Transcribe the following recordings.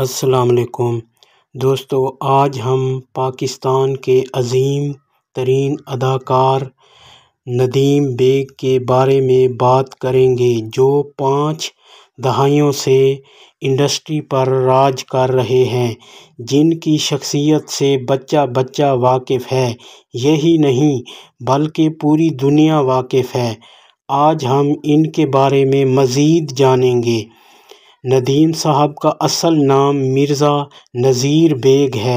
असलकुम दोस्तों आज हम पाकिस्तान के अजीम तरीन अदाकार नदीम बेग के बारे में बात करेंगे जो पाँच दहाइयों से इंडस्ट्री पर राज कर रहे हैं जिनकी शख्सियत से बच्चा बच्चा वाकिफ़ है यही नहीं बल्कि पूरी दुनिया वाकिफ़ है आज हम इनके बारे में मज़ीद जानेंगे नदीम साहब का असल नाम मिर्ज़ा नज़ीर बेग है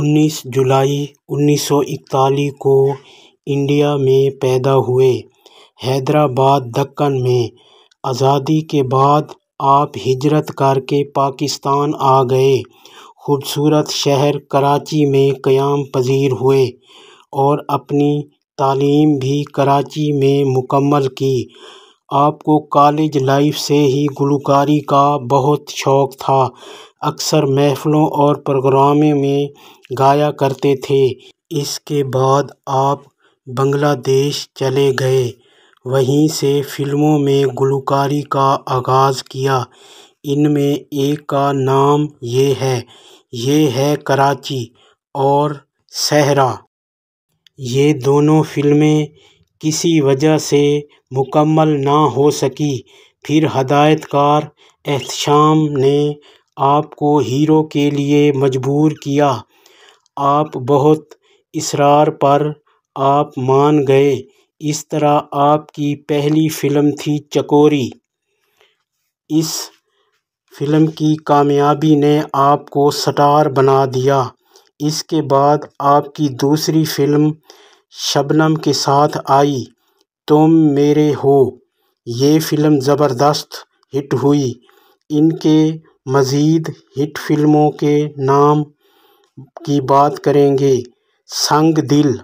19 जुलाई 1941 को इंडिया में पैदा हुए हैदराबाद दक्कन में आज़ादी के बाद आप हिजरत करके पाकिस्तान आ गए खूबसूरत शहर कराची में क़याम पजीर हुए और अपनी तालीम भी कराची में मुकम्मल की आपको कॉलेज लाइफ से ही गुलकारी का बहुत शौक़ था अक्सर महफलों और प्रोग्रामों में गाया करते थे इसके बाद आप बांग्लादेश चले गए वहीं से फ़िल्मों में गुलकारी का आगाज़ किया इनमें एक का नाम ये है ये है कराची और सहरा ये दोनों फ़िल्में किसी वजह से मुकम्मल ना हो सकी फिर हदायतकार एहतशाम ने आपको हीरो के लिए मजबूर किया आप बहुत इसरार पर आप मान गए इस तरह आपकी पहली फ़िल्म थी चकोरी इस फ़िल्म की कामयाबी ने आपको स्टार बना दिया इसके बाद आपकी दूसरी फ़िल्म शबनम के साथ आई तुम मेरे हो ये फ़िल्म ज़बरदस्त हिट हुई इनके मज़ीद हिट फ़िल्मों के नाम की बात करेंगे संग दिल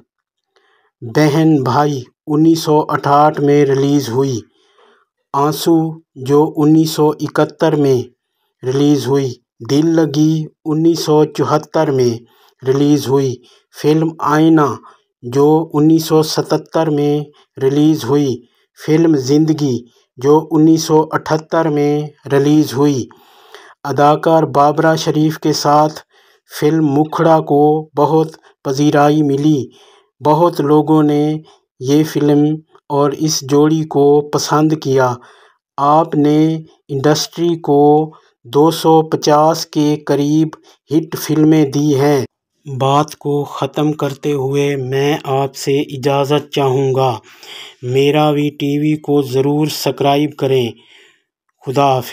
बहन भाई 1968 में रिलीज़ हुई आंसू जो 1971 में रिलीज़ हुई दिल लगी 1974 में रिलीज़ हुई फिल्म आईना जो उन्नीस सौ सतहत्तर में रिलीज़ हुई फ़िल्म ज़िंदगी जो उन्नीस सौ अठहत्तर में रिलीज़ हुई अदाकार बाबरा शरीफ़ के साथ फ़िल्म मुखड़ा को बहुत पजीराई मिली बहुत लोगों ने ये फ़िल्म और इस जोड़ी को पसंद किया आपने इंडस्ट्री को 250 के करीब हिट फ़िल्में दी हैं बात को ख़त्म करते हुए मैं आपसे इजाज़त चाहूँगा मेरा भी टी वी को ज़रूर सब्सक्राइब करें खुदा हाफ़ि